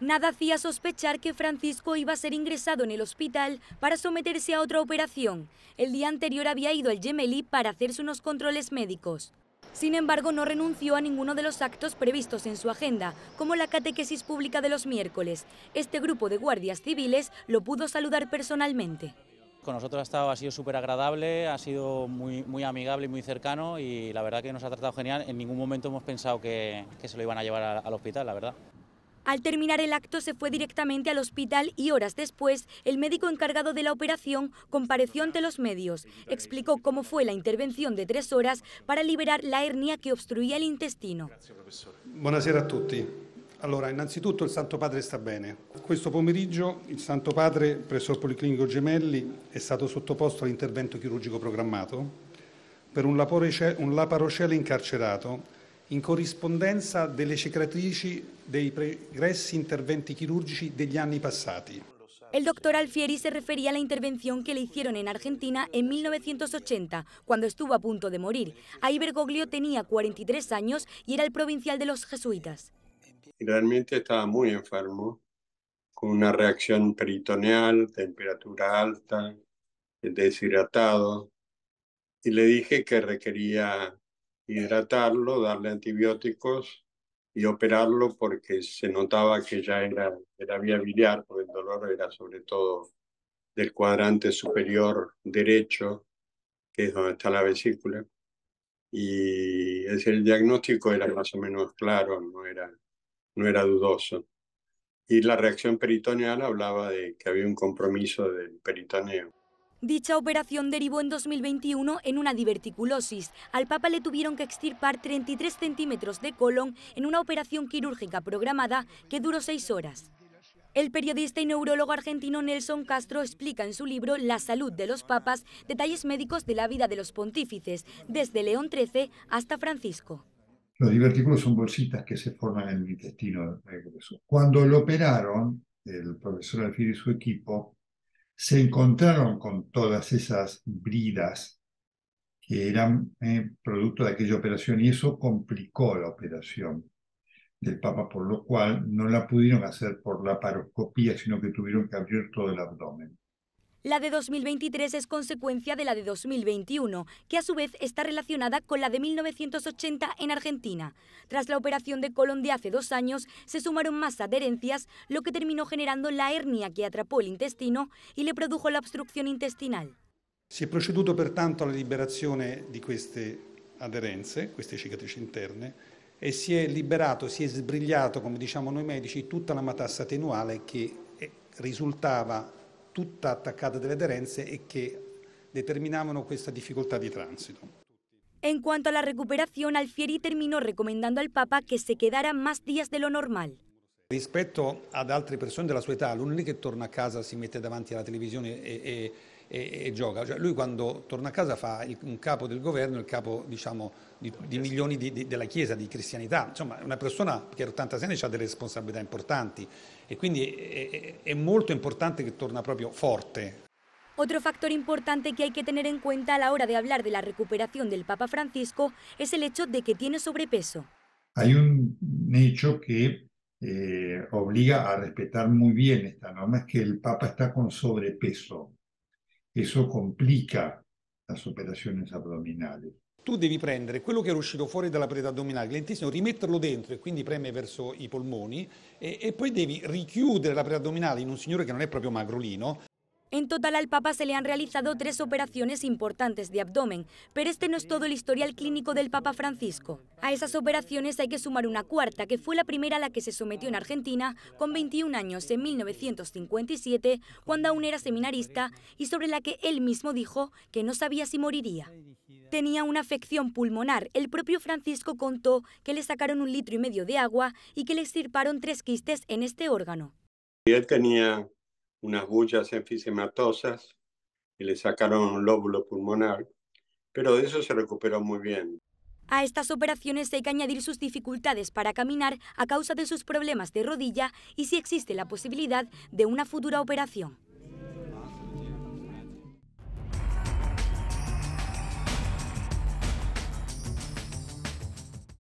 Nada hacía sospechar que Francisco iba a ser ingresado en el hospital para someterse a otra operación. El día anterior había ido al Gemelí para hacerse unos controles médicos. Sin embargo, no renunció a ninguno de los actos previstos en su agenda, como la catequesis pública de los miércoles. Este grupo de guardias civiles lo pudo saludar personalmente. Con nosotros ha, estado, ha sido súper agradable, ha sido muy, muy amigable y muy cercano y la verdad que nos ha tratado genial. En ningún momento hemos pensado que, se lo iban a llevar al hospital, la verdad. Al terminar el acto se fue directamente al hospital y horas después el médico encargado de la operación compareció ante los medios. Explicó cómo fue la intervención de tres horas para liberar la hernia que obstruía el intestino. Buonasera a tutti. Allora, innanzitutto il Santo Padre sta bene. Questo pomeriggio il Santo Padre presso il Policlinico Gemelli è stato sottoposto all'intervento chirurgico programmato per un, un incarcerato in corrispondenza delle cicatrici dei pregressi interventi chirurgici degli anni passati. El doctor Alfieri se refería a la intervención que le hicieron en Argentina en 1980, cuando estuvo a punto de morir. Ahí Bergoglio tenía 43 años y era el provincial de los jesuitas. Realmente estaba muy enfermo, con una reacción peritoneal, temperatura alta, deshidratado, y le dije que requería hidratarlo, darle antibióticos y operarlo porque se notaba que ya era, era vía biliar, porque el dolor era sobre todo del cuadrante superior derecho, que es donde está la vesícula. Y es el diagnóstico era más o menos claro, no era, no era dudoso. Y la reacción peritoneal hablaba de que había un compromiso del peritoneo. Dicha operación derivó en 2021 en una diverticulosis. Al Papa le tuvieron que extirpar 33 centímetros de colon en una operación quirúrgica programada que duró seis horas. El periodista y neurólogo argentino Nelson Castro explica en su libro La salud de los papas detalles médicos de la vida de los pontífices, desde León XIII hasta Francisco. Los divertículos son bolsitas que se forman en el intestino Cuando lo operaron, el profesor Alfir y su equipo se encontraron con todas esas bridas que eran eh, producto de aquella operación y eso complicó la operación del Papa, por lo cual no la pudieron hacer por la paroscopía, sino que tuvieron que abrir todo el abdomen. La de 2023 es consecuencia de la de 2021, que a su vez está relacionada con la de 1980 en Argentina. Tras la operación de Colón de hace dos años, se sumaron más adherencias, lo que terminó generando la hernia que atrapó el intestino y le produjo la obstrucción intestinal. Si è proceduto pertanto alla liberazione di queste estas queste cicatrici interne, e si è liberato, si è como come diciamo noi medici, toda la matassa tenuale que eh, resultaba... tutta attaccata delle aderenze e che determinavano questa difficoltà di transito. En cuanto a la recuperación, Alfieri terminó recomendando al Papa que se quedara más días de lo normal. Rispetto ad altre persone della sua età, l'unico che torna a casa si mette davanti alla televisione e, e e, e gioca. Cioè, lui quando torna a casa fa il, un capo del governo, il capo diciamo, di, di milioni di, di, della Chiesa, di cristianità. Insomma, è una persona che a 86 anni ha delle responsabilità importanti e quindi è, è, è molto importante che torna proprio forte Otro factor importante que hay que tener en cuenta a la hora de hablar de la recuperación del Papa Francisco es el hecho de que tiene sobrepeso. Hay un hecho que eh, obliga a respetar muy bien esta norma, es que el Papa está con sobrepeso eso complica las operaciones abdominales. Tu devi prendere quello che era uscito fuori dalla preda addominale, lentissimo, rimetterlo dentro e quindi preme verso i polmoni e, e poi devi richiudere la preda addominale in un signore che non è proprio magrolino En total al Papa se le han realizado tres operaciones importantes de abdomen, pero este no es todo el historial clínico del Papa Francisco. A esas operaciones hay que sumar una cuarta, que fue la primera a la que se sometió en Argentina con 21 años en 1957, cuando aún era seminarista, y sobre la que él mismo dijo que no sabía si moriría. Tenía una afección pulmonar. El propio Francisco contó que le sacaron un litro y medio de agua y que le extirparon tres quistes en este órgano unas bullas enfisematosas y le sacaron un lóbulo pulmonar, pero de eso se recuperó muy bien. A estas operaciones hay que añadir sus dificultades para caminar a causa de sus problemas de rodilla y si existe la posibilidad de una futura operación.